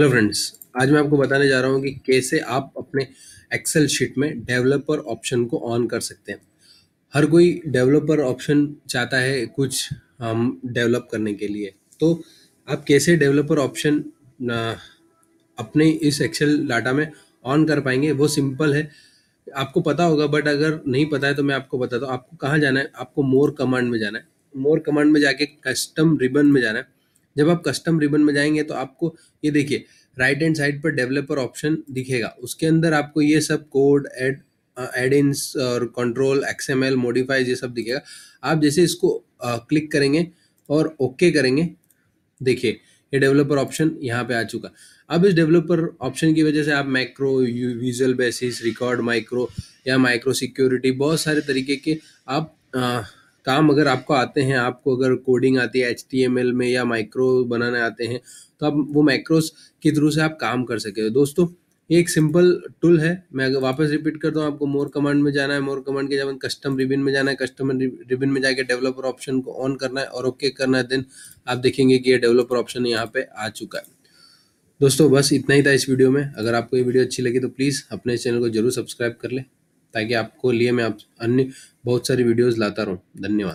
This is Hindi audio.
हेलो फ्रेंड्स आज मैं आपको बताने जा रहा हूँ कि कैसे आप अपने एक्सेल शीट में डेवलपर ऑप्शन को ऑन कर सकते हैं हर कोई डेवलपर ऑप्शन चाहता है कुछ हम डेवलप करने के लिए तो आप कैसे डेवलपर ऑप्शन अपने इस एक्सेल डाटा में ऑन कर पाएंगे वो सिंपल है आपको पता होगा बट अगर नहीं पता है तो मैं आपको बताता हूँ आपको कहाँ जाना है आपको मोर कमांड में जाना है मोर कमांड में जाके कस्टम रिबन में जाना है जब आप कस्टम रिबन में जाएंगे तो आपको ये देखिए राइट एंड साइड पर डेवलपर ऑप्शन दिखेगा उसके अंदर आपको ये सब कोड एड एड इंस और कंट्रोल एक्सएमएल मोडिफाइज ये सब दिखेगा आप जैसे इसको क्लिक uh, करेंगे और ओके करेंगे देखिए ये डेवलपर ऑप्शन यहाँ पे आ चुका अब इस डेवलपर ऑप्शन की वजह से आप macro Visual Basic record macro या माइक्रो सिक्योरिटी बहुत सारे तरीके के आप आ, uh, काम अगर आपको आते हैं आपको अगर कोडिंग आती है एच में या माइक्रो बनाने आते हैं तो आप वो माइक्रोस के थ्रू से आप काम कर सके दोस्तों ये एक सिंपल टूल है मैं अगर वापस रिपीट करता हूँ आपको मोर कमांड में जाना है मोर कमांड के जब कस्टम रिबिन में जाना है कस्टमर रिबिन में जाके डेवलपर ऑप्शन को ऑन करना है और ओके okay करना है देन आप देखेंगे कि ये डेवलपर ऑप्शन यहाँ पे आ चुका है दोस्तों बस इतना ही था इस वीडियो में अगर आपको ये वीडियो अच्छी लगी तो प्लीज़ अपने चैनल को जरूर सब्सक्राइब कर लें ताकि आपको लिए मैं आप अन्य बहुत सारी वीडियोस लाता रहूँ धन्यवाद